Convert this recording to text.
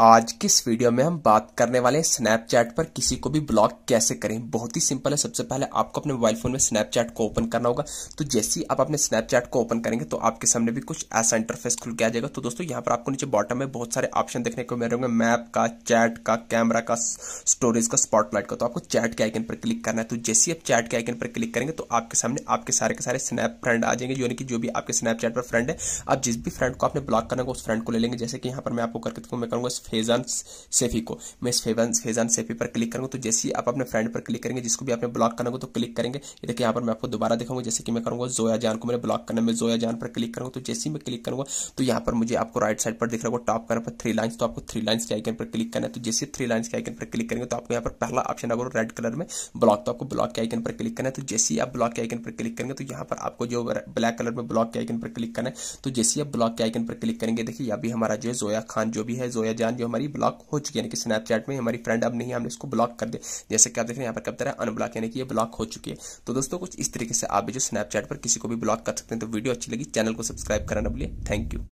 आज किस वीडियो में हम बात करने वाले हैं स्नैपचैट पर किसी को भी ब्लॉक कैसे करें बहुत ही सिंपल है सबसे पहले आपको अपने मोबाइल फोन में स्नैपचैट को ओपन करना होगा तो जैसे ही आप अपने स्नैपचैट को ओपन करेंगे तो आपके सामने भी कुछ ऐसा इंटरफेस खुल के आ जाएगा तो दोस्तों यहाँ पर आपको नीचे बॉटम में बहुत सारे ऑप्शन देखने को मिल रहे होंगे मैप का चैट का कैमरा का स्टोरेज का स्पॉटलाइट का तो आपको चैट के आइकन पर क्लिक करना है तो जैसे ही आप चैट के आइकन पर क्लिक करेंगे तो आपके सामने आपके सारे के सारे स्नैप फ्रेंड आ जाएंगे यानी कि जो भी आपके स्नैपचैट पर फ्रेंड है आप जिस भी फ्रेंड को आपने ब्लॉक करना होगा उस फ्रेंड को ले लेंगे जैसे कि यहाँ पर मैं आपको करके मैं करूँगा फैजान सेफी को मैं इस फेजान सेफी पर क्लिक करूँगा तो जैसे ही आप अपने फ्रेंड पर क्लिक करेंगे जिसको भी आपने ब्लॉक करना हो तो क्लिक करेंगे ये देखिए यहाँ पर मैं आपको दोबारा दिखाऊंगा जैसे कि मैं करूँगा जोया जान को मैंने ब्लॉक करना मैं जोया जान पर क्लिक करूँगा तो जैसे ही मैं क्लिक करूँगा तो यहाँ पर मुझे आपको राइट साइड पर दिख रहा होगा टॉप कर पर थ्री लाइन्स तो आपको थ्री लाइन्स के आइकन पर क्लिक करना है तो जैसे थ्री लाइन्स के आइकन पर क्लिक करेंगे तो आपको यहाँ पर पहला ऑप्शन आगे रेड कलर में ब्लॉक तो आपको ब्लॉक के आइकन पर क्लिक करना है तो जैसे ही आप ब्लॉक के आइकन पर क्लिक करेंगे तो यहाँ पर आपको जो ब्लैक कलर में ब्लॉक के आइकन पर क्लिक करना है तो जैसे ही आप ब्लॉक के आइकन पर क्लिक करेंगे देखिए अभी हमारा जो है जोया खान जो भी है जोया जान इंसान जो हमारी ब्लॉक हो चुकी है यानी कि स्नैपचैट में हमारी फ्रेंड अब नहीं हमने इसको ब्लॉक कर दिया जैसे कि आप देख रहे हैं यहाँ पर कब तरह अनब्लॉक यानी कि ये ब्लॉक हो चुकी है तो दोस्तों कुछ इस तरीके से आप भी जो स्नैपचैट पर किसी को भी ब्लॉक कर सकते हैं तो वीडियो अच्छी लगी चैनल को सब्सक्राइब करना बोलिए थैंक यू